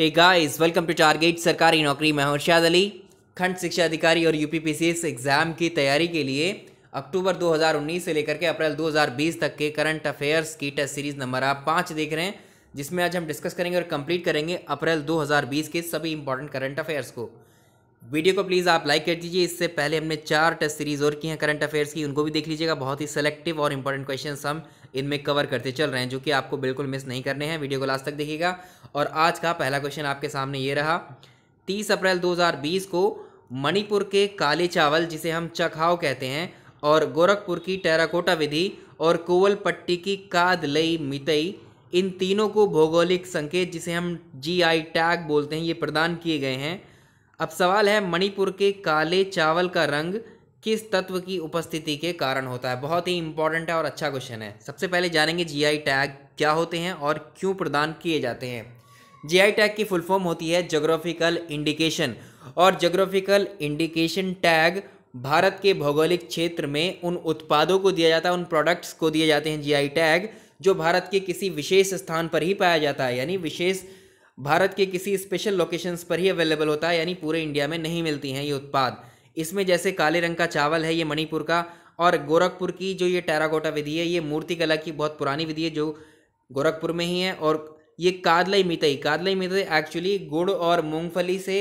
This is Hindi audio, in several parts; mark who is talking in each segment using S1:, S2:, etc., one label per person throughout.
S1: hey guys welcome to target Sarkari Naukri मैं हर्षाद अली खंड शिक्षा अधिकारी और यूपीपीसीएस एग्ज़ाम की तैयारी के लिए अक्टूबर 2019 से लेकर के अप्रैल 2020 तक के करंट अफेयर्स की टेस्ट सीरीज़ नंबर आप पाँच देख रहे हैं जिसमें आज हम डिस्कस करेंगे और कंप्लीट करेंगे अप्रैल 2020 के सभी इंपॉर्टेंट करंट अफेयर्स को वीडियो को प्लीज़ आप लाइक कर दीजिए इससे पहले हमने चार टेस्ट सीरीज़ और की हैं करंट अफेयर्स की उनको भी देख लीजिएगा बहुत ही सेलेक्टिव और इंपॉर्टेंट क्वेश्चन हम इनमें कवर करते चल रहे हैं जो कि आपको बिल्कुल मिस नहीं करने हैं वीडियो को लास्ट तक देखिएगा और आज का पहला क्वेश्चन आपके सामने ये रहा तीस अप्रैल 2020 को मणिपुर के काले चावल जिसे हम चखाव कहते हैं और गोरखपुर की टेराकोटा विधि और कोवलपट्टी की कादलई मितई इन तीनों को भौगोलिक संकेत जिसे हम जीआई टैग बोलते हैं ये प्रदान किए गए हैं अब सवाल है मणिपुर के काले चावल का रंग किस तत्व की उपस्थिति के कारण होता है बहुत ही इंपॉर्टेंट है और अच्छा क्वेश्चन है सबसे पहले जानेंगे जीआई टैग क्या होते हैं और क्यों प्रदान किए जाते हैं जीआई टैग की फुल फॉर्म होती है जोग्राफिकल इंडिकेशन और जोग्राफिकल इंडिकेशन टैग भारत के भौगोलिक क्षेत्र में उन उत्पादों को दिया जाता है उन प्रोडक्ट्स को दिए जाते हैं जी टैग जो भारत के किसी विशेष स्थान पर ही पाया जाता है यानी विशेष भारत के किसी स्पेशल लोकेशंस पर ही अवेलेबल होता है यानी पूरे इंडिया में नहीं मिलती हैं ये उत्पाद इसमें जैसे काले रंग का चावल है ये मणिपुर का और गोरखपुर की जो ये टेराकोटा विधि है ये मूर्तिकला की बहुत पुरानी विधि है जो गोरखपुर में ही है और ये कादलई मितई कादलई मितई एक्चुअली गुड़ और मूंगफली से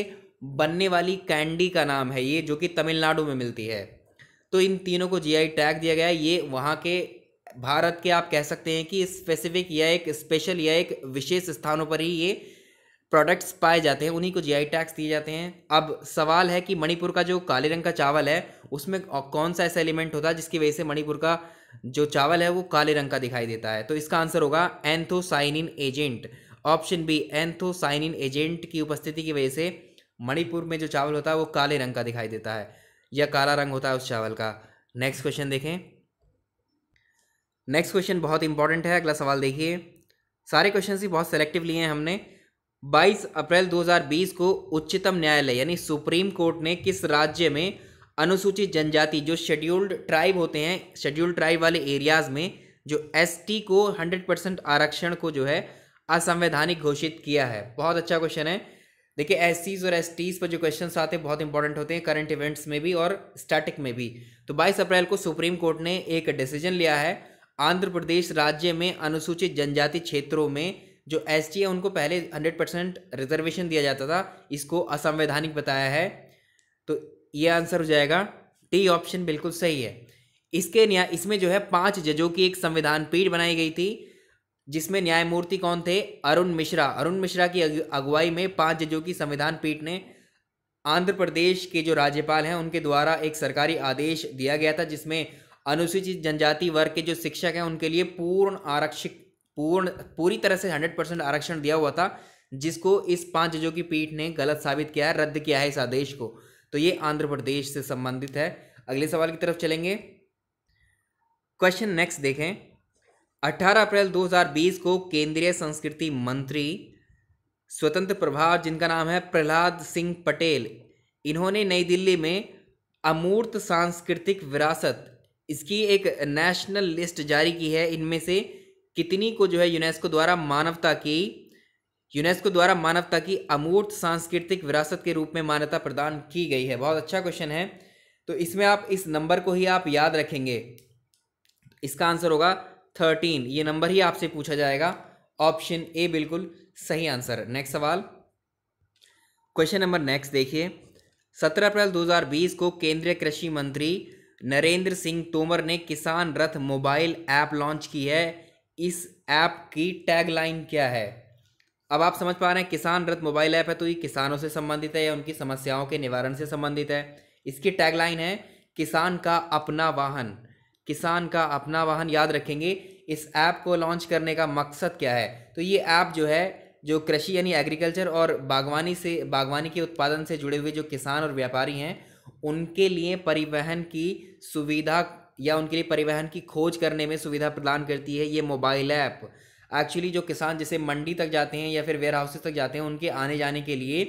S1: बनने वाली कैंडी का नाम है ये जो कि तमिलनाडु में मिलती है तो इन तीनों को जीआई टैग दिया गया है ये वहाँ के भारत के आप कह सकते हैं कि स्पेसिफिक या एक स्पेशल या एक विशेष स्थानों पर ही ये प्रोडक्ट्स पाए जाते हैं उन्हीं को जीआई टैक्स दिए जाते हैं अब सवाल है कि मणिपुर का जो काले रंग का चावल है उसमें कौन सा ऐसा एलिमेंट होता है जिसकी वजह से मणिपुर का जो चावल है वो काले रंग का दिखाई देता है तो इसका आंसर होगा anthocyanin agent option B anthocyanin agent की उपस्थिति की वजह से मणिपुर में जो चावल होता है वो काले रंग का दिखाई देता है या काला रंग होता है उस चावल का नेक्स्ट क्वेश्चन देखें नेक्स्ट क्वेश्चन बहुत इंपॉर्टेंट है अगला सवाल देखिए सारे क्वेश्चन ही बहुत सेलेक्टिव लिए हैं हमने 22 अप्रैल 2020 को उच्चतम न्यायालय यानी सुप्रीम कोर्ट ने किस राज्य में अनुसूचित जनजाति जो शेड्यूल्ड ट्राइब होते हैं शेड्यूल्ड ट्राइब वाले एरियाज़ में जो एसटी को 100 परसेंट आरक्षण को जो है असंवैधानिक घोषित किया है बहुत अच्छा क्वेश्चन है देखिए एस और एस पर जो क्वेश्चन आते हैं बहुत इंपॉर्टेंट होते हैं करंट इवेंट्स में भी और स्टैटिक में भी तो बाईस अप्रैल को सुप्रीम कोर्ट ने एक डिसीजन लिया है आंध्र प्रदेश राज्य में अनुसूचित जनजाति क्षेत्रों में जो एस है उनको पहले हंड्रेड परसेंट रिजर्वेशन दिया जाता था इसको असंवैधानिक बताया है तो ये आंसर हो जाएगा टी ऑप्शन बिल्कुल सही है इसके न्याय इसमें जो है पांच जजों की एक संविधान पीठ बनाई गई थी जिसमें न्यायमूर्ति कौन थे अरुण मिश्रा अरुण मिश्रा की अगुवाई में पांच जजों की संविधान पीठ ने आंध्र प्रदेश के जो राज्यपाल हैं उनके द्वारा एक सरकारी आदेश दिया गया था जिसमें अनुसूचित जनजाति वर्ग के जो शिक्षक हैं उनके लिए पूर्ण आरक्षित पूर्ण पूरी तरह से हंड्रेड परसेंट आरक्षण दिया हुआ था जिसको इस पांच जजों की पीठ ने गलत साबित किया है रद्द किया है इस आदेश को तो ये आंध्र प्रदेश से संबंधित है अगले सवाल की तरफ चलेंगे क्वेश्चन नेक्स्ट देखें 18 अप्रैल 2020 को केंद्रीय संस्कृति मंत्री स्वतंत्र प्रभार जिनका नाम है प्रहलाद सिंह पटेल इन्होंने नई दिल्ली में अमूर्त सांस्कृतिक विरासत इसकी एक नेशनल लिस्ट जारी की है इनमें से कितनी को जो है यूनेस्को द्वारा मानवता की यूनेस्को द्वारा मानवता की अमूर्त सांस्कृतिक विरासत के रूप में मान्यता प्रदान की गई है बहुत अच्छा क्वेश्चन है तो इसमें आप इस नंबर को ही आप याद रखेंगे इसका आंसर होगा थर्टीन ये नंबर ही आपसे पूछा जाएगा ऑप्शन ए बिल्कुल सही आंसर नेक्स्ट सवाल क्वेश्चन नंबर नेक्स्ट देखिए सत्रह अप्रैल 2020 को केंद्रीय कृषि मंत्री नरेंद्र सिंह तोमर ने किसान रथ मोबाइल ऐप लॉन्च की है इस ऐप की टैगलाइन क्या है अब आप समझ पा रहे हैं किसान रथ मोबाइल ऐप है तो ये किसानों से संबंधित है या उनकी समस्याओं के निवारण से संबंधित है इसकी टैगलाइन है किसान का अपना वाहन किसान का अपना वाहन याद रखेंगे इस ऐप को लॉन्च करने का मकसद क्या है तो ये ऐप जो है जो कृषि यानी एग्रीकल्चर और बागवानी से बागवानी के उत्पादन से जुड़े हुए जो किसान और व्यापारी हैं उनके लिए परिवहन की सुविधा या उनके लिए परिवहन की खोज करने में सुविधा प्रदान करती है ये मोबाइल ऐप एक्चुअली जो किसान जैसे मंडी तक जाते हैं या फिर वेयर हाउसेज तक जाते हैं उनके आने जाने के लिए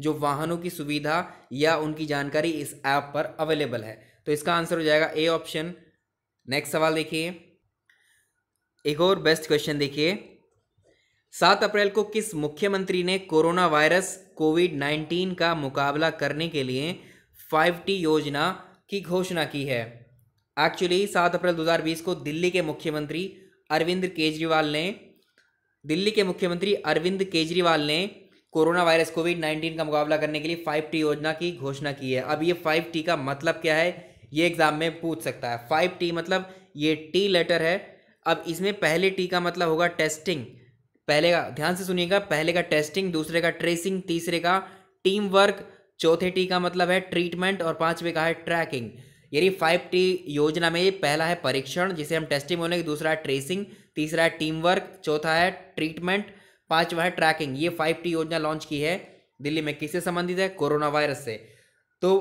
S1: जो वाहनों की सुविधा या उनकी जानकारी इस ऐप पर अवेलेबल है तो इसका आंसर हो जाएगा ए ऑप्शन नेक्स्ट सवाल देखिए एक और बेस्ट क्वेश्चन देखिए सात अप्रैल को किस मुख्यमंत्री ने कोरोना वायरस कोविड नाइन्टीन का मुकाबला करने के लिए फाइव टी योजना की घोषणा की है एक्चुअली सात अप्रैल 2020 को दिल्ली के मुख्यमंत्री अरविंद केजरीवाल ने दिल्ली के मुख्यमंत्री अरविंद केजरीवाल ने कोरोना वायरस कोविड नाइन्टीन का मुकाबला करने के लिए फाइव टी योजना की घोषणा की है अब ये फाइव टी का मतलब क्या है ये एग्जाम में पूछ सकता है फाइव टी मतलब ये टी लेटर है अब इसमें पहले टी का मतलब होगा टेस्टिंग पहले का ध्यान से सुनिएगा पहले का टेस्टिंग दूसरे का ट्रेसिंग तीसरे का टीम वर्क चौथे टी का मतलब है ट्रीटमेंट और पांचवे का है ट्रैकिंग यानी फाइव टी योजना में पहला है परीक्षण जिसे हम टेस्टिंग की दूसरा है ट्रेसिंग तीसरा है टीम वर्क चौथा है ट्रीटमेंट पाँचवा है ट्रैकिंग ये फाइव टी योजना लॉन्च की है दिल्ली में किससे संबंधित है कोरोना वायरस से तो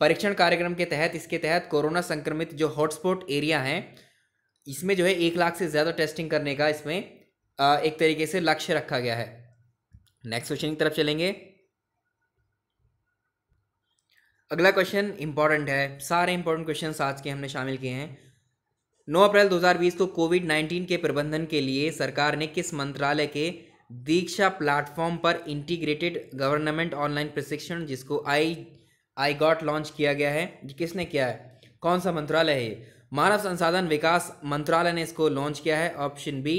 S1: परीक्षण कार्यक्रम के तहत इसके तहत कोरोना संक्रमित जो हॉटस्पॉट एरिया हैं इसमें जो है एक लाख से ज़्यादा टेस्टिंग करने का इसमें एक तरीके से लक्ष्य रखा गया है नेक्स्ट क्वेश्चन की तरफ चलेंगे अगला क्वेश्चन इंपॉर्टेंट है सारे इंपॉर्टेंट क्वेश्चन आज के हमने शामिल किए हैं 9 अप्रैल 2020 को कोविड 19 के प्रबंधन के लिए सरकार ने किस मंत्रालय के दीक्षा प्लेटफॉर्म पर इंटीग्रेटेड गवर्नमेंट ऑनलाइन प्रशिक्षण जिसको आई आई गॉट लॉन्च किया गया है किसने किया है कौन सा मंत्रालय है मानव संसाधन विकास मंत्रालय ने इसको लॉन्च किया है ऑप्शन बी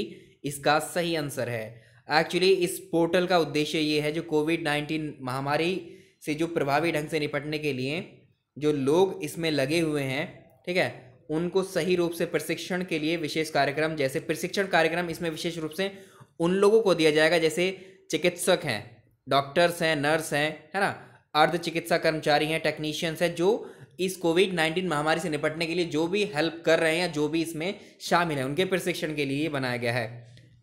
S1: इसका सही आंसर है एक्चुअली इस पोर्टल का उद्देश्य ये है जो कोविड नाइन्टीन महामारी से जो प्रभावी ढंग से निपटने के लिए जो लोग इसमें लगे हुए हैं ठीक है उनको सही रूप से प्रशिक्षण के लिए विशेष कार्यक्रम जैसे प्रशिक्षण कार्यक्रम इसमें विशेष रूप से उन लोगों को दिया जाएगा जैसे चिकित्सक हैं डॉक्टर्स हैं नर्स हैं है ना अर्ध चिकित्सा कर्मचारी हैं टेक्नीशियंस हैं जो इस कोविड नाइन्टीन महामारी से निपटने के लिए जो भी हेल्प कर रहे हैं या जो भी इसमें शामिल हैं उनके प्रशिक्षण के लिए बनाया गया है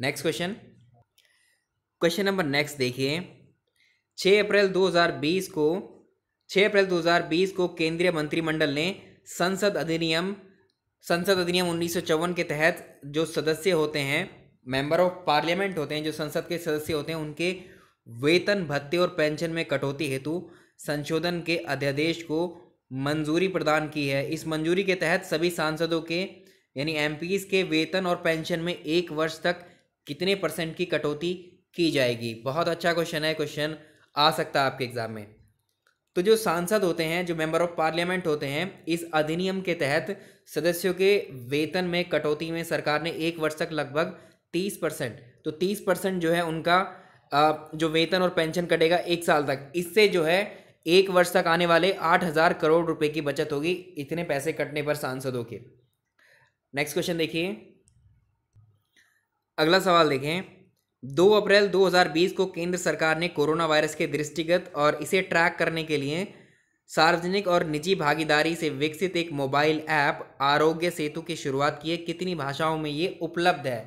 S1: next question question number next देखिए 6 अप्रैल 2020 को 6 अप्रैल 2020 को केंद्रीय मंत्रिमंडल ने संसद अधिनियम संसद अधिनियम उन्नीस के तहत जो सदस्य होते हैं मेंबर ऑफ पार्लियामेंट होते हैं जो संसद के सदस्य होते हैं उनके वेतन भत्ते और पेंशन में कटौती हेतु संशोधन के अध्यादेश को मंजूरी प्रदान की है इस मंजूरी के तहत सभी सांसदों के यानी एम के वेतन और पेंशन में एक वर्ष तक कितने परसेंट की कटौती की जाएगी बहुत अच्छा क्वेश्चन है क्वेश्चन आ सकता है आपके एग्ज़ाम में तो जो सांसद होते हैं जो मेंबर ऑफ पार्लियामेंट होते हैं इस अधिनियम के तहत सदस्यों के वेतन में कटौती में सरकार ने एक वर्ष तक लगभग तीस परसेंट तो तीस परसेंट जो है उनका जो वेतन और पेंशन कटेगा एक साल तक इससे जो है एक वर्ष तक आने वाले आठ हज़ार करोड़ रुपए की बचत होगी इतने पैसे कटने पर सांसदों के नेक्स्ट क्वेश्चन देखिए अगला सवाल देखें दो अप्रैल 2020 को केंद्र सरकार ने कोरोना वायरस के दृष्टिगत और इसे ट्रैक करने के लिए सार्वजनिक और निजी भागीदारी से विकसित एक मोबाइल ऐप आरोग्य सेतु की शुरुआत की है कितनी भाषाओं में ये उपलब्ध है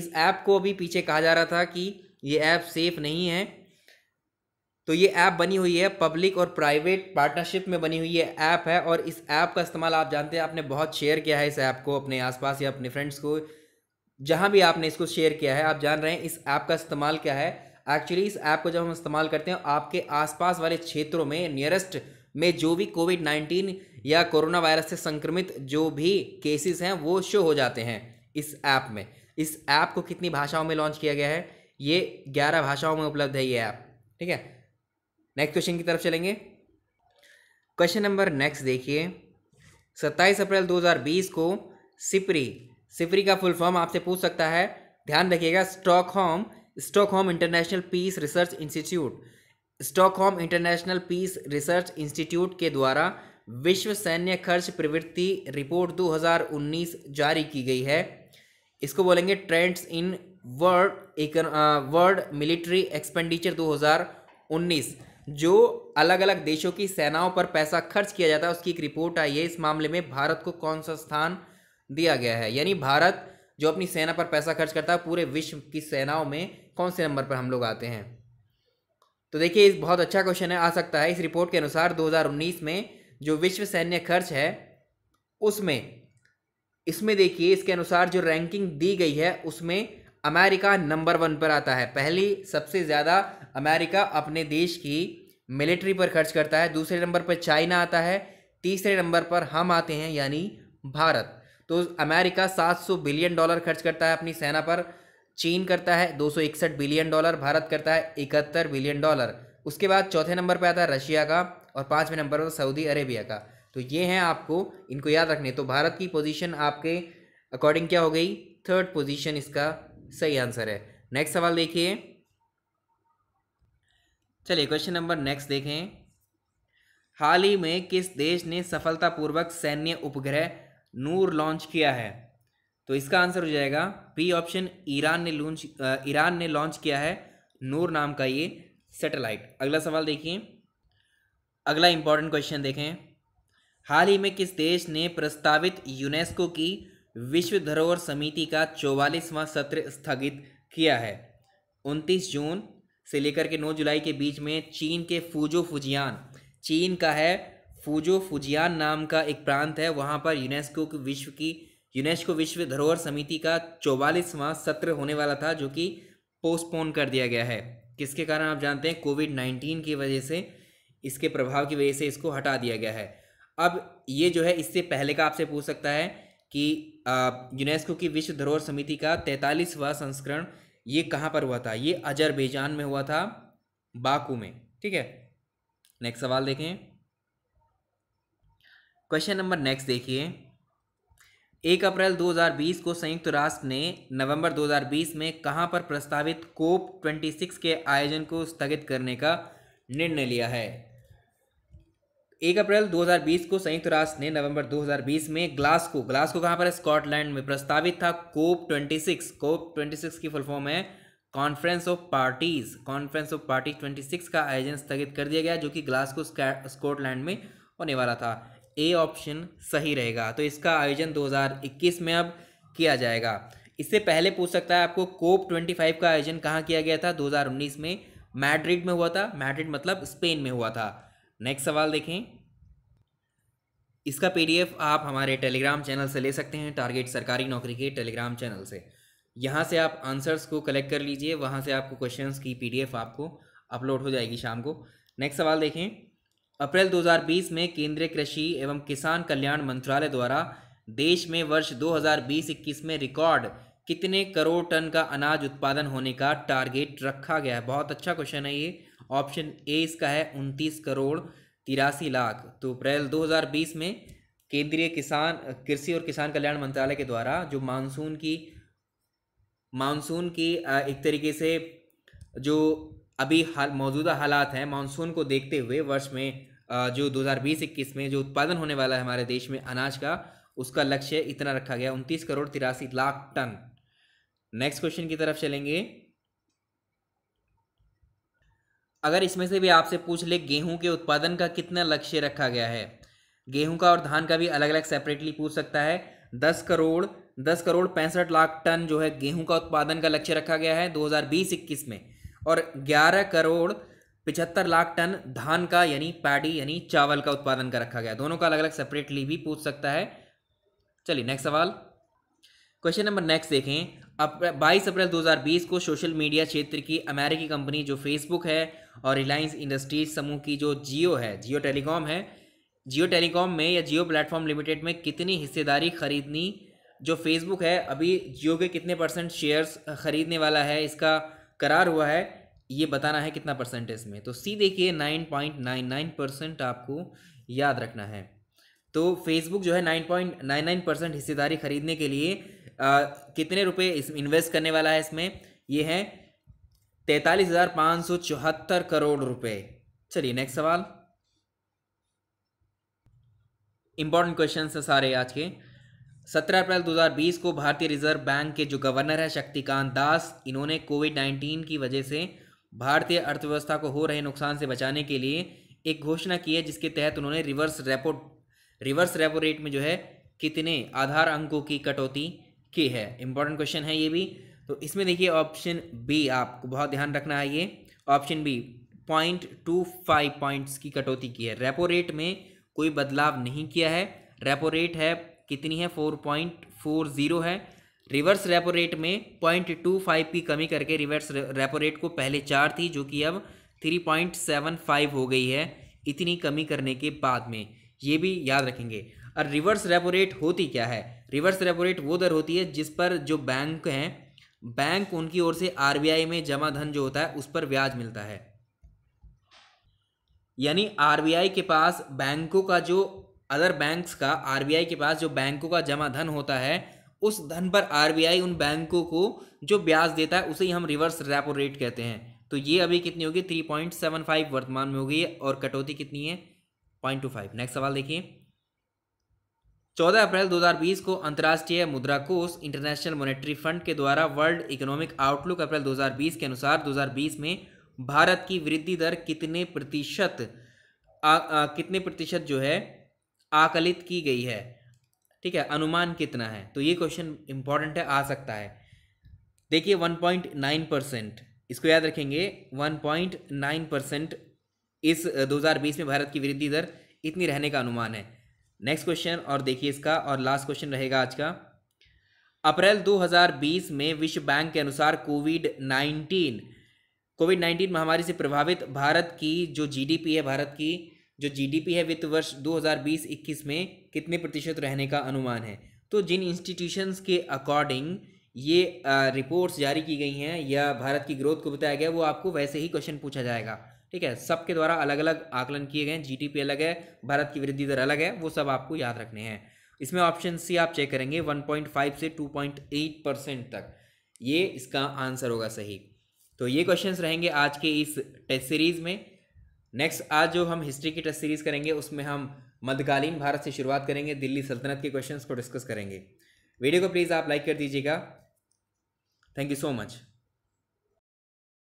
S1: इस ऐप को अभी पीछे कहा जा रहा था कि ये ऐप सेफ नहीं है तो ये ऐप बनी हुई है पब्लिक और प्राइवेट पार्टनरशिप में बनी हुई ये ऐप है और इस ऐप का इस्तेमाल आप जानते हैं आपने बहुत शेयर किया है इस ऐप को अपने आसपास या अपने फ्रेंड्स को जहाँ भी आपने इसको शेयर किया है आप जान रहे हैं इस ऐप का इस्तेमाल क्या है एक्चुअली इस ऐप को जब हम इस्तेमाल करते हैं आपके आसपास वाले क्षेत्रों में नियरेस्ट में जो भी कोविड नाइन्टीन या कोरोना वायरस से संक्रमित जो भी केसेस हैं वो शो हो जाते हैं इस ऐप में इस ऐप को कितनी भाषाओं में लॉन्च किया गया है ये ग्यारह भाषाओं में उपलब्ध है ये ऐप ठीक है नेक्स्ट क्वेश्चन की तरफ चलेंगे क्वेश्चन नंबर नेक्स्ट देखिए सत्ताईस अप्रैल 2020 को सिपरी सिफरी का फुल फॉर्म आपसे पूछ सकता है ध्यान रखिएगा Stockholm Stockholm international peace research institute Stockholm international peace research institute के द्वारा विश्व सैन्य खर्च प्रवृत्ति रिपोर्ट 2019 जारी की गई है इसको बोलेंगे trends in world world military expenditure 2019 जो अलग अलग देशों की सेनाओं पर पैसा खर्च किया जाता है उसकी एक रिपोर्ट आई है इस मामले में भारत को कौन सा स्थान दिया गया है यानी भारत जो अपनी सेना पर पैसा खर्च करता है पूरे विश्व की सेनाओं में कौन से नंबर पर हम लोग आते हैं तो देखिए इस बहुत अच्छा क्वेश्चन है आ सकता है इस रिपोर्ट के अनुसार 2019 में जो विश्व सैन्य खर्च है उसमें इसमें देखिए इसके अनुसार जो रैंकिंग दी गई है उसमें अमेरिका नंबर वन पर आता है पहली सबसे ज़्यादा अमेरिका अपने देश की मिलिट्री पर खर्च करता है दूसरे नंबर पर चाइना आता है तीसरे नंबर पर हम आते हैं यानी भारत तो अमेरिका 700 बिलियन डॉलर खर्च करता है अपनी सेना पर चीन करता है दो बिलियन डॉलर भारत करता है इकहत्तर बिलियन डॉलर उसके बाद चौथे नंबर पर आता है रशिया का और पाँचवें नंबर पर सऊदी अरेबिया का तो ये हैं आपको इनको याद रखने तो भारत की पोजीशन आपके अकॉर्डिंग क्या हो गई थर्ड पोजीशन इसका सही आंसर है नेक्स्ट सवाल देखिए चलिए क्वेश्चन नंबर नेक्स्ट देखें हाल ही में किस देश ने सफलतापूर्वक सैन्य उपग्रह नूर लॉन्च किया है तो इसका आंसर हो जाएगा बी ऑप्शन ईरान ने लॉन्च ईरान ने लॉन्च किया है नूर नाम का ये सैटेलाइट अगला सवाल देखिए अगला इंपॉर्टेंट क्वेश्चन देखें हाल ही में किस देश ने प्रस्तावित यूनेस्को की विश्व धरोहर समिति का चौवालीसवां सत्र स्थगित किया है 29 जून से लेकर के 9 जुलाई के बीच में चीन के फूजो फुजियान चीन का है फूजो फुजियान नाम का एक प्रांत है वहाँ पर यूनेस्को की विश्व की यूनेस्को विश्व धरोहर समिति का चौवालीसवां सत्र होने वाला था जो कि पोस्टपोन कर दिया गया है किसके कारण आप जानते हैं कोविड नाइन्टीन की वजह से इसके प्रभाव की वजह से इसको हटा दिया गया है अब ये जो है इससे पहले का आपसे पूछ सकता है कि यूनेस्को की विश्व धरोहर समिति का तैंतालीसवां संस्करण ये कहाँ पर हुआ था ये अजरबैजान में हुआ था बाकू में ठीक है नेक्स्ट सवाल देखें क्वेश्चन नंबर नेक्स्ट देखिए एक अप्रैल 2020 को संयुक्त राष्ट्र ने नवंबर 2020 में कहां पर प्रस्तावित कोप 26 के आयोजन को स्थगित करने का निर्णय लिया है एक अप्रैल 2020 को संयुक्त राष्ट्र ने नवंबर 2020 में ग्लासको ग्लासको कहाँ पर स्कॉटलैंड में प्रस्तावित था कोप 26 कोप 26 की फुल फॉर्म है conference of parties conference of party twenty का आयोजन स्थगित कर दिया गया जो कि ग्लासको स्कॉटलैंड में होने वाला था ए ऑप्शन सही रहेगा तो इसका आयोजन 2021 में अब किया जाएगा इससे पहले पूछ सकता है आपको कोप 25 का आयोजन कहाँ किया गया था 2019 में मैड्रिड में हुआ था मैड्रिड मतलब स्पेन में हुआ था नेक्स्ट सवाल देखें इसका पीडीएफ आप हमारे टेलीग्राम चैनल से ले सकते हैं टारगेट सरकारी नौकरी के टेलीग्राम चैनल से यहाँ से आप आंसर्स को कलेक्ट कर लीजिए वहाँ से आपको क्वेश्चंस की पीडीएफ आपको अपलोड हो जाएगी शाम को नेक्स्ट सवाल देखें अप्रैल 2020 में केंद्रीय कृषि एवं किसान कल्याण मंत्रालय द्वारा देश में वर्ष 2020-21 में रिकॉर्ड कितने करोड़ टन का अनाज उत्पादन होने का टारगेट रखा गया है बहुत अच्छा क्वेश्चन है ये ऑप्शन ए इसका है उनतीस करोड़ तिरासी लाख तो अप्रैल 2020 में केंद्रीय किसान कृषि और किसान कल्याण मंत्रालय के द्वारा जो मानसून की मानसून की एक तरीके से जो अभी हाल मौजूदा हालात हैं मानसून को देखते हुए वर्ष में जो 2020-21 में जो उत्पादन होने वाला है हमारे देश में अनाज का उसका लक्ष्य इतना रखा गया उनतीस करोड़ तिरासी लाख टन नेक्स्ट क्वेश्चन की तरफ चलेंगे अगर इसमें से भी आपसे पूछ ले गेहूं के उत्पादन का कितना लक्ष्य रखा गया है गेहूं का और धान का भी अलग अलग सेपरेटली पूछ सकता है दस करोड़ दस करोड़ पैंसठ लाख टन जो है गेहूं का उत्पादन का लक्ष्य रखा गया है दो हज़ार में और 11 करोड़ पिचहत्तर लाख टन धान का यानी पैडी यानी चावल का उत्पादन कर रखा गया दोनों का अलग अलग सेपरेटली भी पूछ सकता है चलिए नेक्स्ट सवाल क्वेश्चन नंबर नेक्स्ट देखें अब 22 अप्रैल 2020 को सोशल मीडिया क्षेत्र की अमेरिकी कंपनी जो फेसबुक है और रिलायंस इंडस्ट्रीज समूह की जो जियो है जियो टेलीकॉम है जियो टेलीकॉम में या जियो प्लेटफॉर्म लिमिटेड में कितनी हिस्सेदारी खरीदनी जो फेसबुक है अभी जियो के कितने परसेंट शेयर्स खरीदने वाला है इसका करार हुआ है ये बताना है कितना परसेंटेज में तो सी देखिए nine point nine nine percent आपको याद रखना है तो फेसबुक जो है nine point nine nine percent हिस्सेदारी खरीदने के लिए आ, कितने रुपए इस इन्वेस्ट करने वाला है इसमें ये है तैंतालीस हज़ार पाँच सौ चौहत्तर करोड़ रुपए चलिए नेक्स्ट सवाल इंपॉर्टेंट क्वेश्चन है सारे आज के 17 अप्रैल 2020 को भारतीय रिजर्व बैंक के जो गवर्नर है शक्तिकांत दास इन्होंने कोविड 19 की वजह से भारतीय अर्थव्यवस्था को हो रहे नुकसान से बचाने के लिए एक घोषणा की है जिसके तहत उन्होंने reverse repo reverse repo rate में जो है कितने आधार अंकों की कटौती की है इंपॉर्टेंट क्वेश्चन है ये भी तो इसमें देखिए ऑप्शन बी आपको बहुत ध्यान रखना है ये option B point two five points की कटौती की है रेपो रेट में कोई बदलाव नहीं किया है रेपो रेट है कितनी है फोर पॉइंट फोर जीरो है रिवर्स रेपो रेट में पॉइंट टू फाइव की कमी करके रिवर्स रेपो रेट को पहले चार थी जो कि अब थ्री पॉइंट सेवन फाइव हो गई है इतनी कमी करने के बाद में ये भी याद रखेंगे और रिवर्स रेपो रेट होती क्या है रिवर्स रेपो रेट वो दर होती है जिस पर जो बैंक हैं बैंक उनकी ओर से आर में जमा धन जो होता है उस पर ब्याज मिलता है यानी आरबीआई के पास बैंकों का जो अदर बैंक्स का आरबीआई के पास जो बैंकों का जमा धन होता है उस धन पर आरबीआई उन बैंकों को जो ब्याज देता है उसे ही हम रिवर्स रेपो रेट कहते हैं तो ये अभी कितनी होगी थ्री पॉइंट सेवन फाइव वर्तमान में होगी और कटौती कितनी है पॉइंट टू फाइव नेक्स्ट सवाल देखिए चौदह अप्रैल दो हज़ार बीस को अंतर्राष्ट्रीय मुद्रा कोष इंटरनेशनल मॉनेटरी फंड के द्वारा वर्ल्ड इकोनॉमिक आउटलुक अप्रैल दो हजार बीस के अनुसार दो हजार बीस में भारत की वृद्धि दर कितने प्रतिशत आ, आ, कितने प्रतिशत जो है आकलित की गई है ठीक है अनुमान कितना है तो ये क्वेश्चन इंपॉर्टेंट है आ सकता है देखिए 1.9 परसेंट इसको याद रखेंगे 1.9 परसेंट इस 2020 में भारत की वृद्धि दर इतनी रहने का अनुमान है नेक्स्ट क्वेश्चन और देखिए इसका और लास्ट क्वेश्चन रहेगा आज का अप्रैल 2020 में विश्व बैंक के अनुसार कोविड 19 कोविड 19 महामारी से प्रभावित भारत की जो जीडीपी है भारत की जो जीडीपी है वित्त वर्ष 2020-21 में कितने प्रतिशत रहने का अनुमान है तो जिन इंस्टीट्यूशंस के अकॉर्डिंग ये रिपोर्ट्स जारी की गई हैं या भारत की ग्रोथ को बताया गया वो आपको वैसे ही क्वेश्चन पूछा जाएगा ठीक है सबके द्वारा अलग अलग आकलन किए गए हैं जी अलग है भारत की वृद्धि दर अलग है वो सब आपको याद रखने हैं इसमें ऑप्शन सी आप चेक करेंगे वन से टू परसेंट तक ये इसका आंसर होगा सही तो ये क्वेश्चंस रहेंगे आज के इस टेस्ट सीरीज़ में नेक्स्ट आज जो हम हिस्ट्री की टेस्ट सीरीज करेंगे उसमें हम मध्यकालीन भारत से शुरुआत करेंगे दिल्ली सल्तनत के क्वेश्चंस को डिस्कस करेंगे वीडियो को प्लीज़ आप लाइक कर दीजिएगा थैंक यू सो मच